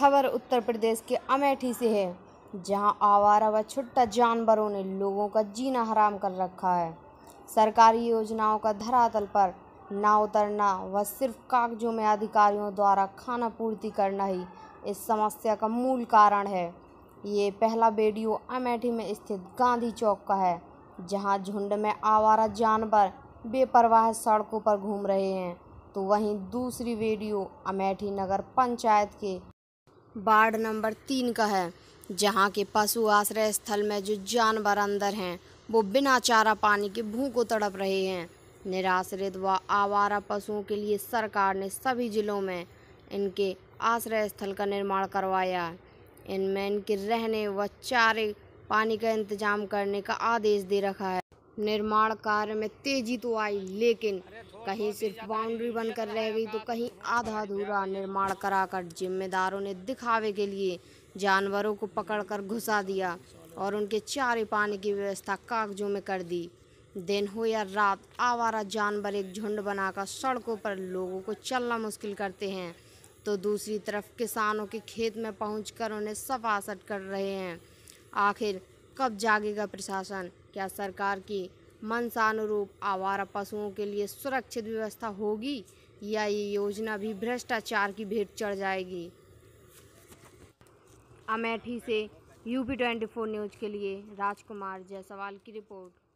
खबर उत्तर प्रदेश के अमेठी से है जहां आवारा व छुट्टा जानवरों ने लोगों का जीना हराम कर रखा है सरकारी योजनाओं का धरातल पर ना उतरना व सिर्फ कागजों में अधिकारियों द्वारा खाना पूर्ति करना ही इस समस्या का मूल कारण है ये पहला वीडियो अमेठी में स्थित गांधी चौक का है जहां झुंड में आवारा जानवर बेपरवाह सड़कों पर घूम रहे हैं तो वहीं दूसरी वीडियो अमेठी नगर पंचायत के वार्ड नंबर तीन का है जहाँ के पशु आश्रय स्थल में जो जानवर अंदर हैं वो बिना चारा पानी के भूखों तड़प रहे हैं निराश्रित व आवारा पशुओं के लिए सरकार ने सभी जिलों में इनके आश्रय स्थल का निर्माण करवाया इनमें इनके रहने व चारे पानी का इंतजाम करने का आदेश दे रखा है निर्माण कार्य में तेजी तो आई लेकिन कहीं सिर्फ बाउंड्री बनकर रह गई तो कहीं आधा अधूरा निर्माण कराकर जिम्मेदारों ने दिखावे के लिए जानवरों को पकड़कर घुसा दिया और उनके चारे पानी की व्यवस्था कागजों में कर दी दिन हो या रात आवारा जानवर एक झुंड बनाकर सड़कों पर लोगों को चलना मुश्किल करते हैं तो दूसरी तरफ किसानों के खेत में पहुँच उन्हें सफासट कर रहे हैं आखिर कब जागेगा प्रशासन क्या सरकार की मनसानुरूप आवारा पशुओं के लिए सुरक्षित व्यवस्था होगी या ये योजना भी भ्रष्टाचार की भेंट चढ़ जाएगी अमेठी से यूपी ट्वेंटी फोर न्यूज के लिए राजकुमार जायसवाल की रिपोर्ट